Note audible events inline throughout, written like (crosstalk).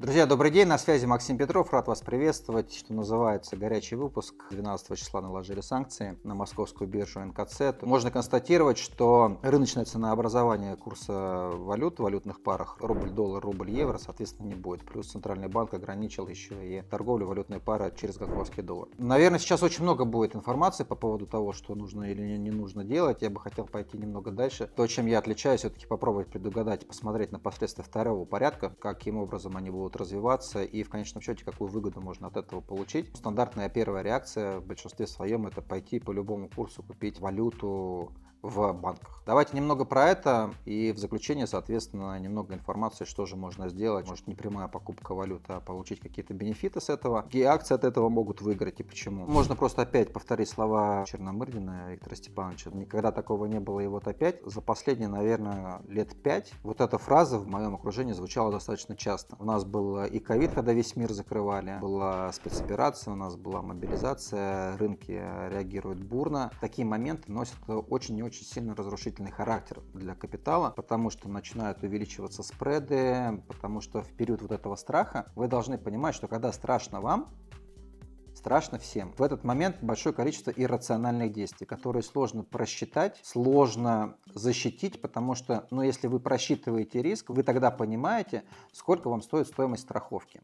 Друзья, добрый день, на связи Максим Петров, рад вас приветствовать. Что называется, горячий выпуск. 12 числа наложили санкции на московскую биржу НКЦ. Можно констатировать, что рыночное ценообразование курса валют, в валютных парах, рубль-доллар, рубль-евро, соответственно, не будет. Плюс Центральный банк ограничил еще и торговлю валютной пары через гонконгский доллар. Наверное, сейчас очень много будет информации по поводу того, что нужно или не нужно делать. Я бы хотел пойти немного дальше. То, чем я отличаюсь, все-таки попробовать предугадать, посмотреть на последствия второго порядка, каким образом они будут будут развиваться и в конечном счете какую выгоду можно от этого получить. Стандартная первая реакция в большинстве своем это пойти по любому курсу купить валюту, в банках. Давайте немного про это и в заключение, соответственно, немного информации, что же можно сделать. Может, не прямая покупка валюты, а получить какие-то бенефиты с этого. Какие акции от этого могут выиграть и почему. Можно просто опять повторить слова Черномырдина Виктора Степановича. Никогда такого не было, и вот опять. За последние, наверное, лет пять вот эта фраза в моем окружении звучала достаточно часто. У нас был и ковид, когда весь мир закрывали, была спецоперация, у нас была мобилизация, рынки реагируют бурно. Такие моменты носят очень и очень очень сильно разрушительный характер для капитала, потому что начинают увеличиваться спреды, потому что в период вот этого страха вы должны понимать, что когда страшно вам, страшно всем. В этот момент большое количество иррациональных действий, которые сложно просчитать, сложно защитить, потому что, ну, если вы просчитываете риск, вы тогда понимаете, сколько вам стоит стоимость страховки.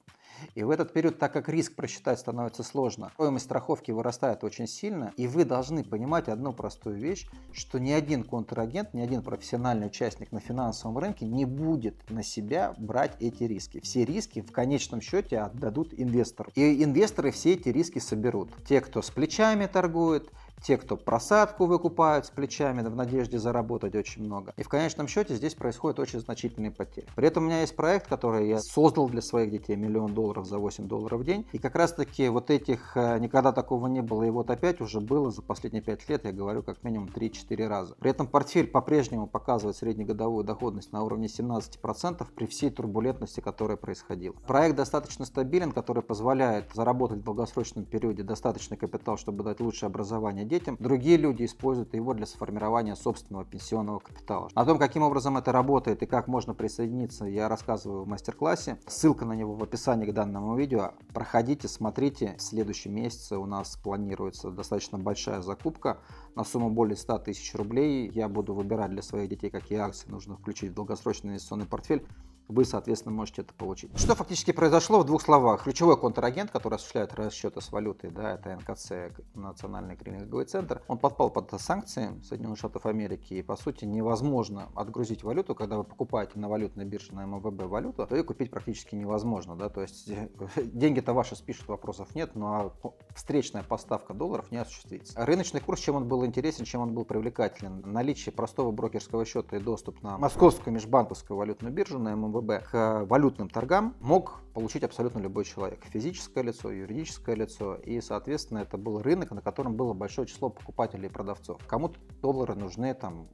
И в этот период, так как риск просчитать становится сложно, стоимость страховки вырастает очень сильно, и вы должны понимать одну простую вещь, что ни один контрагент, ни один профессиональный участник на финансовом рынке не будет на себя брать эти риски. Все риски в конечном счете отдадут инвестору. И инвесторы все эти риски соберут. Те, кто с плечами торгует, те, кто просадку выкупают с плечами в надежде заработать очень много. И в конечном счете здесь происходят очень значительные потери. При этом у меня есть проект, который я создал для своих детей миллион долларов за 8 долларов в день. И как раз таки вот этих э, никогда такого не было. И вот опять уже было за последние 5 лет, я говорю, как минимум 3-4 раза. При этом портфель по-прежнему показывает среднегодовую доходность на уровне 17% при всей турбулентности, которая происходила. Проект достаточно стабилен, который позволяет заработать в долгосрочном периоде достаточный капитал, чтобы дать лучшее образование детям, другие люди используют его для сформирования собственного пенсионного капитала. О том, каким образом это работает и как можно присоединиться, я рассказываю в мастер-классе. Ссылка на него в описании к данному видео. Проходите, смотрите. В следующем месяце у нас планируется достаточно большая закупка на сумму более 100 тысяч рублей. Я буду выбирать для своих детей, какие акции нужно включить в долгосрочный инвестиционный портфель вы, соответственно, можете это получить. Что фактически произошло в двух словах? Ключевой контрагент, который осуществляет расчеты с валютой, да, это НКЦ, Национальный клининговый центр, он подпал под санкции Соединенных Штатов Америки, и, по сути, невозможно отгрузить валюту, когда вы покупаете на валютной бирже, на МВБ эм валюту, то ее купить практически невозможно, да, то есть э, (laughs) деньги-то ваши спишут, вопросов нет, но ну, а встречная поставка долларов не осуществится. Рыночный курс, чем он был интересен, чем он был привлекателен, наличие простого брокерского счета и доступ на московскую межбанковскую валютную биржу, на ММВБ, к валютным торгам мог получить абсолютно любой человек. Физическое лицо, юридическое лицо. И, соответственно, это был рынок, на котором было большое число покупателей и продавцов. Кому-то доллары нужны там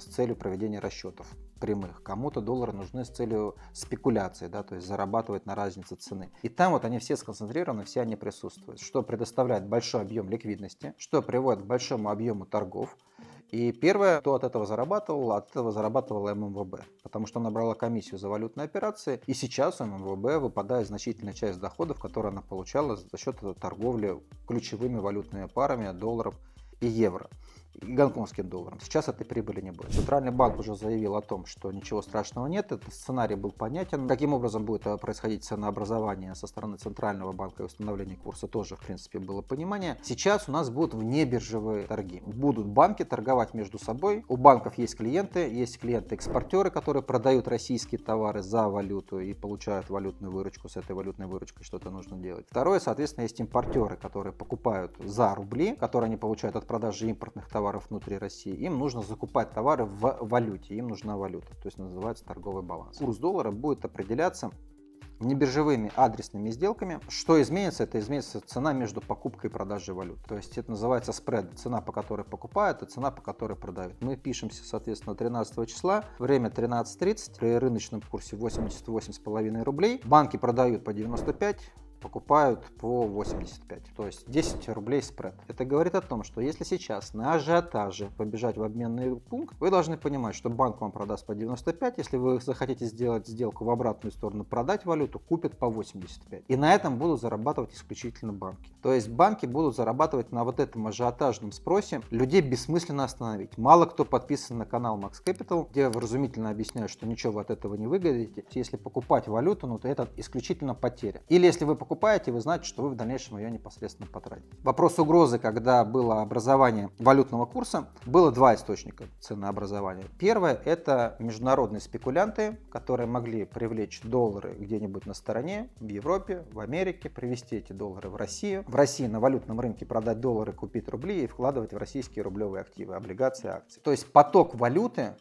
с целью проведения расчетов прямых, кому-то доллары нужны с целью спекуляции, да, то есть зарабатывать на разнице цены. И там вот они все сконцентрированы, все они присутствуют, что предоставляет большой объем ликвидности, что приводит к большому объему торгов, и первое, кто от этого зарабатывал, от этого зарабатывала ММВБ, потому что она брала комиссию за валютные операции, и сейчас у ММВБ выпадает значительная часть доходов, которые она получала за счет торговли ключевыми валютными парами долларов и евро гонконгским долларом. Сейчас этой прибыли не будет. Центральный банк уже заявил о том, что ничего страшного нет, этот сценарий был понятен. Каким образом будет э, происходить ценообразование со стороны Центрального банка и установление курса, тоже, в принципе, было понимание. Сейчас у нас будут внебиржевые торги. Будут банки торговать между собой. У банков есть клиенты, есть клиенты-экспортеры, которые продают российские товары за валюту и получают валютную выручку. С этой валютной выручкой что-то нужно делать. Второе, соответственно, есть импортеры, которые покупают за рубли, которые они получают от продажи импортных товаров товаров внутри России, им нужно закупать товары в валюте, им нужна валюта, то есть называется торговый баланс. Курс доллара будет определяться небиржевыми а адресными сделками. Что изменится? Это изменится цена между покупкой и продажей валют. То есть это называется спред. Цена, по которой покупают, и цена, по которой продают. Мы пишемся, соответственно, 13 числа. Время 13.30. При рыночном курсе 88,5 рублей. Банки продают по 95 покупают по 85, то есть 10 рублей спред. Это говорит о том, что если сейчас на ажиотаже побежать в обменный пункт, вы должны понимать, что банк вам продаст по 95, если вы захотите сделать сделку в обратную сторону, продать валюту, купят по 85. И на этом будут зарабатывать исключительно банки. То есть банки будут зарабатывать на вот этом ажиотажном спросе. Людей бессмысленно остановить. Мало кто подписан на канал Max Capital, где вразумительно объясняют, что ничего вы от этого не выгодите. Если покупать валюту, ну то это исключительно потеря. Или если вы покупаете покупаете, вы знаете, что вы в дальнейшем ее непосредственно потратите. Вопрос угрозы, когда было образование валютного курса, было два источника ценообразования. Первое – это международные спекулянты, которые могли привлечь доллары где-нибудь на стороне, в Европе, в Америке, привезти эти доллары в Россию. В России на валютном рынке продать доллары, купить рубли и вкладывать в российские рублевые активы, облигации, акции. То есть поток валюты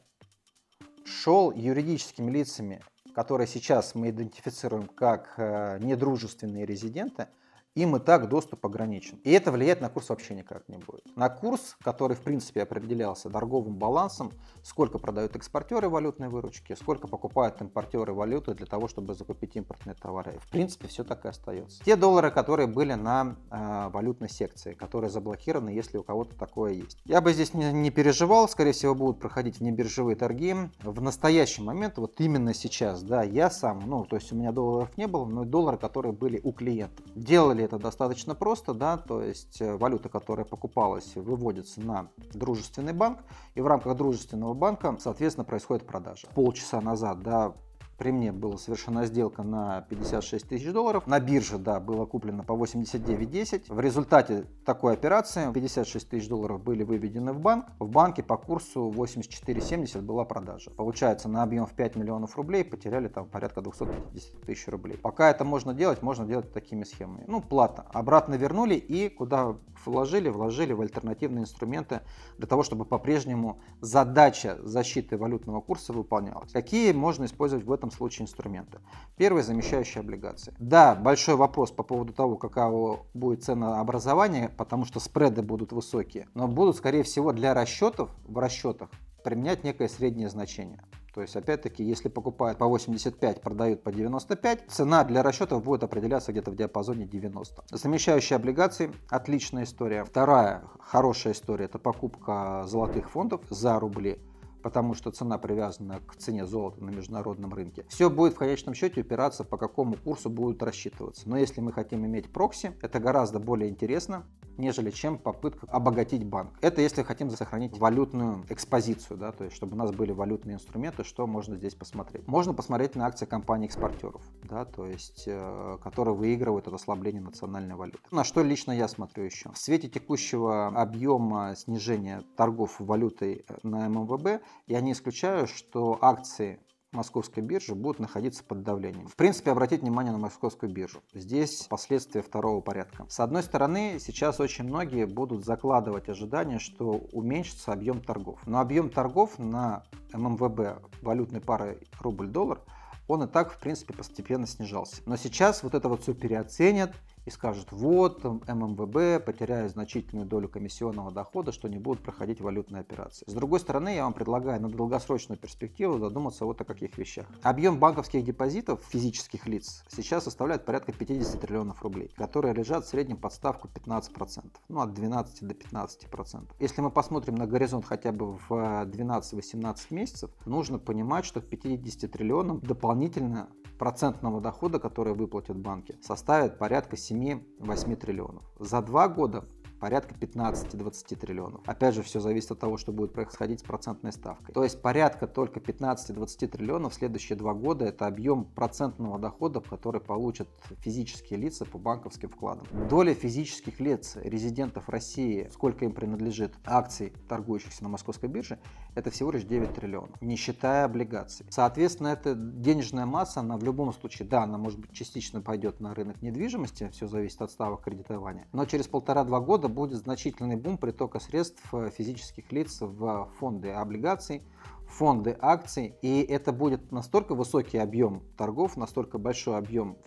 шел юридическими лицами которые сейчас мы идентифицируем как э, недружественные резиденты – им и так доступ ограничен. И это влияет на курс вообще никак не будет. На курс, который в принципе определялся торговым балансом, сколько продают экспортеры валютной выручки, сколько покупают импортеры валюты для того, чтобы закупить импортные товары. в принципе все так и остается. Те доллары, которые были на э, валютной секции, которые заблокированы, если у кого-то такое есть. Я бы здесь не, не переживал, скорее всего будут проходить внебиржевые торги. В настоящий момент, вот именно сейчас, да, я сам, ну то есть у меня долларов не было, но доллары, которые были у клиента. Делали это достаточно просто, да, то есть э, валюта, которая покупалась, выводится на дружественный банк, и в рамках дружественного банка, соответственно, происходит продажа. Полчаса назад, да, при мне была совершена сделка на 56 тысяч долларов. На бирже, да, было куплено по 89,10. В результате такой операции 56 тысяч долларов были выведены в банк. В банке по курсу 84,70 была продажа. Получается, на объем в 5 миллионов рублей потеряли там порядка 250 тысяч рублей. Пока это можно делать, можно делать такими схемами. Ну, плата. Обратно вернули и куда вложили, вложили в альтернативные инструменты для того, чтобы по-прежнему задача защиты валютного курса выполнялась. Какие можно использовать в этом случае инструменты? Первый – замещающие облигации. Да, большой вопрос по поводу того, каково будет ценообразование, потому что спреды будут высокие, но будут, скорее всего, для расчетов в расчетах применять некое среднее значение. То есть, опять-таки, если покупают по 85, продают по 95, цена для расчетов будет определяться где-то в диапазоне 90. Замещающие облигации – отличная история. Вторая хорошая история – это покупка золотых фондов за рубли потому что цена привязана к цене золота на международном рынке. Все будет в конечном счете упираться, по какому курсу будут рассчитываться. Но если мы хотим иметь прокси, это гораздо более интересно, нежели чем попытка обогатить банк. Это если хотим сохранить валютную экспозицию, да, то есть чтобы у нас были валютные инструменты, что можно здесь посмотреть. Можно посмотреть на акции компании экспортеров да, то есть, э, которые выигрывают от ослабления национальной валюты. На что лично я смотрю еще? В свете текущего объема снижения торгов валютой э, на ММВБ я не исключаю, что акции московской биржи будут находиться под давлением. В принципе, обратить внимание на московскую биржу. Здесь последствия второго порядка. С одной стороны, сейчас очень многие будут закладывать ожидания, что уменьшится объем торгов. Но объем торгов на ММВБ валютной пары рубль-доллар он и так, в принципе, постепенно снижался. Но сейчас вот это вот все переоценят, и скажут, вот ММВБ потеряет значительную долю комиссионного дохода, что не будут проходить валютные операции. С другой стороны, я вам предлагаю на долгосрочную перспективу задуматься вот о каких вещах. Объем банковских депозитов физических лиц сейчас составляет порядка 50 триллионов рублей, которые лежат в среднем под ставку 15%, ну от 12 до 15%. Если мы посмотрим на горизонт хотя бы в 12-18 э, месяцев, нужно понимать, что 50 триллионам дополнительно процентного дохода, который выплатят банки, составит порядка 7 7-8 триллионов. За два года порядка 15-20 триллионов. Опять же, все зависит от того, что будет происходить с процентной ставкой. То есть порядка только 15-20 триллионов в следующие два года это объем процентного дохода, который получат физические лица по банковским вкладам. Доля физических лиц, резидентов России, сколько им принадлежит акций, торгующихся на московской бирже, это всего лишь 9 триллионов, не считая облигаций. Соответственно, эта денежная масса, она в любом случае, да, она может быть частично пойдет на рынок недвижимости, все зависит от ставок кредитования, но через полтора-два года года будет значительный бум притока средств э, физических лиц в фонды облигаций, фонды акций, и это будет настолько высокий объем торгов, настолько большой объем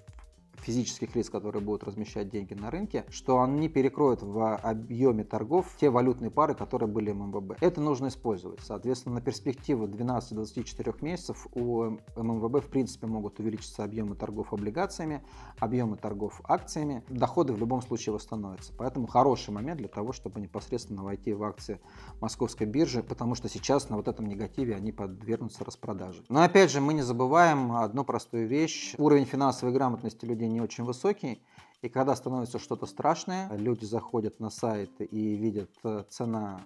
физических лиц, которые будут размещать деньги на рынке, что они перекроют в объеме торгов те валютные пары, которые были ММВБ. Это нужно использовать. Соответственно, на перспективу 12-24 месяцев у ММВБ в принципе могут увеличиться объемы торгов облигациями, объемы торгов акциями. Доходы в любом случае восстановятся. Поэтому хороший момент для того, чтобы непосредственно войти в акции московской биржи, потому что сейчас на вот этом негативе они подвергнутся распродаже. Но опять же, мы не забываем одну простую вещь. Уровень финансовой грамотности людей не очень высокий. И когда становится что-то страшное, люди заходят на сайт и видят э, цена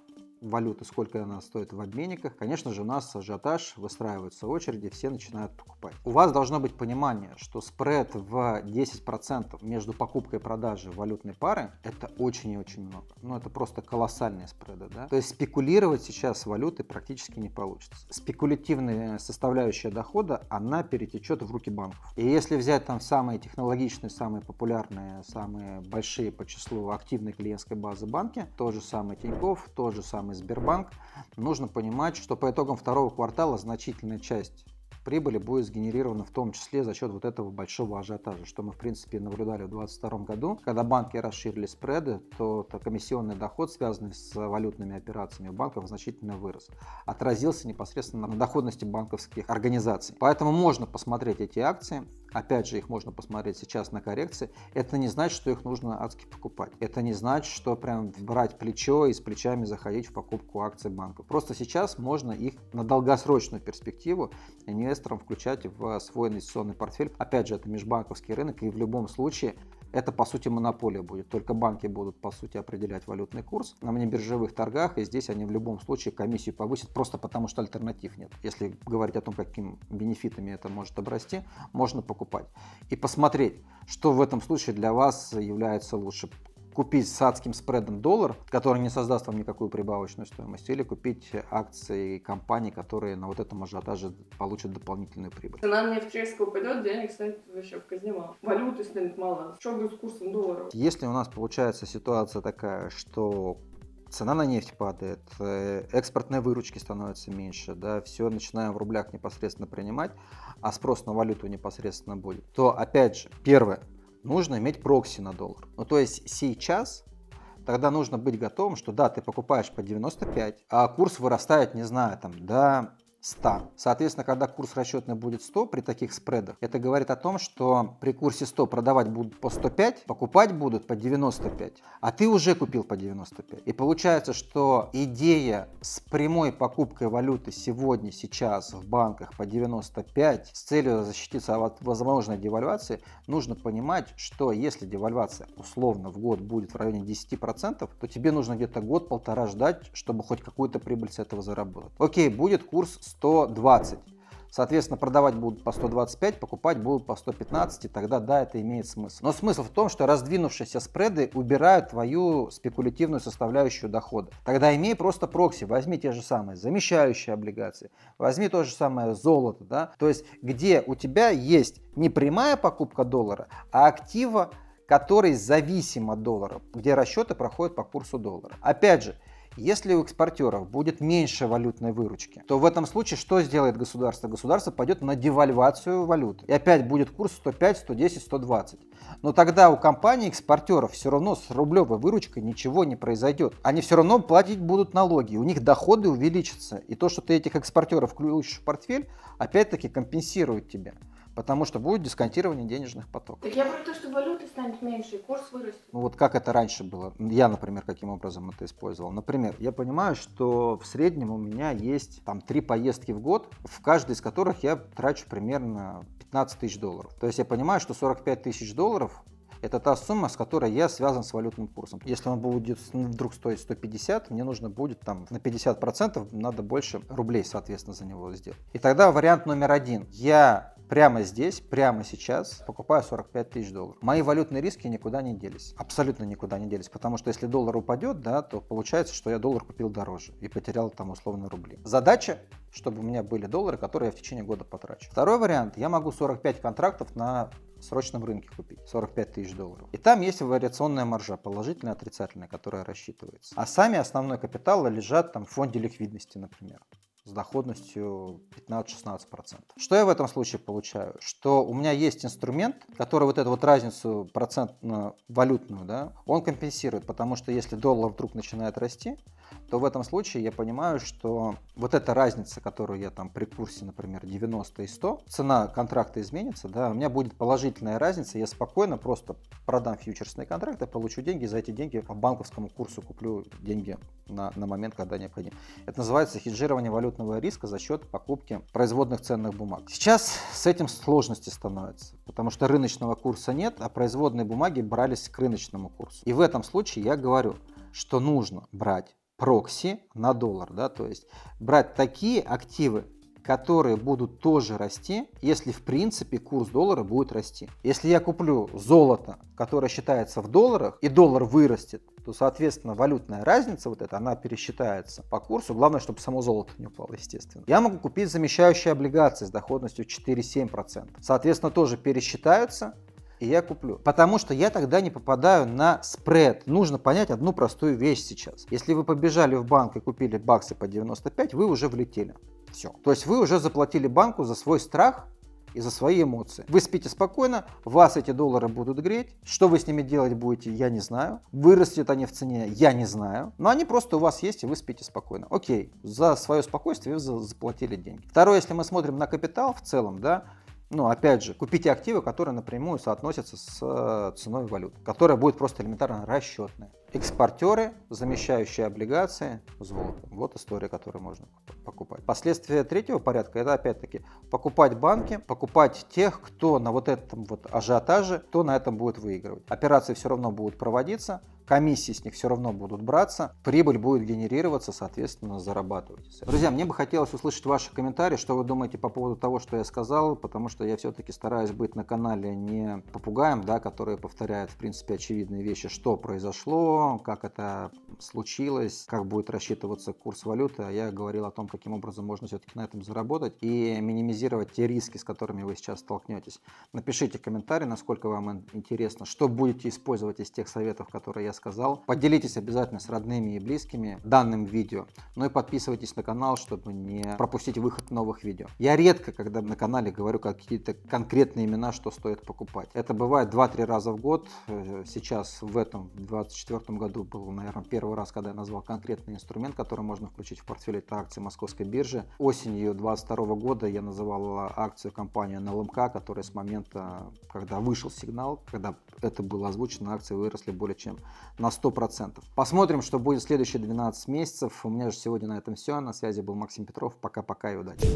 валюты, сколько она стоит в обменниках, конечно же, у нас ажиотаж, выстраиваются очереди, все начинают покупать. У вас должно быть понимание, что спред в 10% между покупкой и продажей валютной пары – это очень и очень много. Ну, это просто колоссальные спреды, да? То есть спекулировать сейчас валюты практически не получится. Спекулятивная составляющая дохода, она перетечет в руки банков. И если взять там самые технологичные, самые популярные, самые большие по числу активной клиентской базы банки, то же самое Тинькофф, то же самое и Сбербанк, нужно понимать, что по итогам второго квартала значительная часть прибыли будет сгенерирована в том числе за счет вот этого большого ажиотажа, что мы, в принципе, наблюдали в 2022 году. Когда банки расширили спреды, то, то комиссионный доход, связанный с валютными операциями банков, значительно вырос. Отразился непосредственно на доходности банковских организаций. Поэтому можно посмотреть эти акции опять же, их можно посмотреть сейчас на коррекции, это не значит, что их нужно адски покупать. Это не значит, что прям брать плечо и с плечами заходить в покупку акций банка. Просто сейчас можно их на долгосрочную перспективу инвесторам включать в свой инвестиционный портфель. Опять же, это межбанковский рынок, и в любом случае это по сути монополия будет. Только банки будут по сути определять валютный курс на биржевых торгах, и здесь они в любом случае комиссию повысят просто потому, что альтернатив нет. Если говорить о том, какими бенефитами это может обрасти, можно покупать и посмотреть, что в этом случае для вас является лучше купить с адским спредом доллар, который не создаст вам никакую прибавочную стоимость, или купить акции компаний, которые на вот этом ажиотаже получат дополнительную прибыль. Цена мне в Чешск упадет, денег станет вообще в казне мало. Валюты станет мало. Что будет с курсом доллара? Если у нас получается ситуация такая, что цена на нефть падает, э, экспортные выручки становятся меньше, да, все начинаем в рублях непосредственно принимать, а спрос на валюту непосредственно будет, то опять же, первое, нужно иметь прокси на доллар. Ну, то есть сейчас тогда нужно быть готовым, что да, ты покупаешь по 95, а курс вырастает, не знаю, там, до 100. Соответственно, когда курс расчетный будет 100 при таких спредах, это говорит о том, что при курсе 100 продавать будут по 105, покупать будут по 95, а ты уже купил по 95. И получается, что идея с прямой покупкой валюты сегодня, сейчас в банках по 95 с целью защититься от возможной девальвации, нужно понимать, что если девальвация условно в год будет в районе 10%, то тебе нужно где-то год-полтора ждать, чтобы хоть какую-то прибыль с этого заработать. Окей, будет курс 120. Соответственно, продавать будут по 125, покупать будут по 115, и тогда да, это имеет смысл. Но смысл в том, что раздвинувшиеся спреды убирают твою спекулятивную составляющую дохода. Тогда имей просто прокси, возьми те же самые замещающие облигации, возьми то же самое золото, да, то есть где у тебя есть не прямая покупка доллара, а актива, который зависим от доллара, где расчеты проходят по курсу доллара. Опять же, если у экспортеров будет меньше валютной выручки, то в этом случае что сделает государство? Государство пойдет на девальвацию валюты И опять будет курс 105, 110, 120. Но тогда у компаний экспортеров все равно с рублевой выручкой ничего не произойдет. Они все равно платить будут налоги, у них доходы увеличатся. И то, что ты этих экспортеров включишь в портфель, опять-таки компенсирует тебя потому что будет дисконтирование денежных потоков. Так я про то, что валюты станет меньше, и курс вырастет. Ну вот как это раньше было? Я, например, каким образом это использовал? Например, я понимаю, что в среднем у меня есть там три поездки в год, в каждой из которых я трачу примерно 15 тысяч долларов. То есть я понимаю, что 45 тысяч долларов это та сумма, с которой я связан с валютным курсом. Если он будет ну, вдруг стоить 150, мне нужно будет там на 50% надо больше рублей, соответственно, за него сделать. И тогда вариант номер один. Я прямо здесь, прямо сейчас покупаю 45 тысяч долларов. Мои валютные риски никуда не делись. Абсолютно никуда не делись. Потому что если доллар упадет, да, то получается, что я доллар купил дороже и потерял там условно рубли. Задача чтобы у меня были доллары, которые я в течение года потрачу. Второй вариант. Я могу 45 контрактов на срочном рынке купить 45 тысяч долларов. И там есть вариационная маржа, положительная, отрицательная, которая рассчитывается. А сами основной капитал лежат там в фонде ликвидности, например с доходностью 15-16%. Что я в этом случае получаю? Что у меня есть инструмент, который вот эту вот разницу процентно-валютную, да, он компенсирует, потому что если доллар вдруг начинает расти, то в этом случае я понимаю, что вот эта разница, которую я там при курсе, например, 90 и 100, цена контракта изменится, да, у меня будет положительная разница, я спокойно просто продам фьючерсные контракты, получу деньги, за эти деньги по банковскому курсу куплю деньги на, на момент, когда необходимо. Это называется хеджирование валютного риска за счет покупки производных ценных бумаг. Сейчас с этим сложности становятся, потому что рыночного курса нет, а производные бумаги брались к рыночному курсу. И в этом случае я говорю, что нужно брать прокси на доллар, да, то есть брать такие активы, которые будут тоже расти, если в принципе курс доллара будет расти. Если я куплю золото, которое считается в долларах, и доллар вырастет, то, соответственно, валютная разница вот эта, она пересчитается по курсу. Главное, чтобы само золото не упало, естественно. Я могу купить замещающие облигации с доходностью 4-7%. Соответственно, тоже пересчитаются, и я куплю. Потому что я тогда не попадаю на спред. Нужно понять одну простую вещь сейчас. Если вы побежали в банк и купили баксы по 95, вы уже влетели. Все. То есть вы уже заплатили банку за свой страх и за свои эмоции. Вы спите спокойно, вас эти доллары будут греть. Что вы с ними делать будете, я не знаю. Вырастет они в цене, я не знаю. Но они просто у вас есть, и вы спите спокойно. Окей, за свое спокойствие вы заплатили деньги. Второе, если мы смотрим на капитал в целом, да, ну, опять же, купите активы, которые напрямую соотносятся с э, ценой валют, которая будет просто элементарно расчетная. Экспортеры, замещающие облигации с золотом. Вот история, которую можно покупать. Последствия третьего порядка – это, опять-таки, покупать банки, покупать тех, кто на вот этом вот ажиотаже, кто на этом будет выигрывать. Операции все равно будут проводиться, комиссии с них все равно будут браться, прибыль будет генерироваться, соответственно, зарабатывать. Друзья, мне бы хотелось услышать ваши комментарии, что вы думаете по поводу того, что я сказал, потому что я все-таки стараюсь быть на канале не попугаем, да, который повторяет, в принципе, очевидные вещи, что произошло, как это случилось, как будет рассчитываться курс валюты. а Я говорил о том, каким образом можно все-таки на этом заработать и минимизировать те риски, с которыми вы сейчас столкнетесь. Напишите комментарий, насколько вам интересно, что будете использовать из тех советов, которые я сказал. Поделитесь обязательно с родными и близкими данным видео. Ну и подписывайтесь на канал, чтобы не пропустить выход новых видео. Я редко, когда на канале говорю какие-то конкретные имена, что стоит покупать. Это бывает 2-3 раза в год. Э, сейчас в этом 2024 году был, наверное, первый раз, когда я назвал конкретный инструмент, который можно включить в портфель. Это акции Московской биржи. Осенью 2022 года я называл акцию компании НЛМК, которая с момента, когда вышел сигнал, когда это было озвучено, акции выросли более чем на 100%. Посмотрим, что будет в следующие 12 месяцев. У меня же сегодня на этом все. На связи был Максим Петров. Пока-пока и удачи.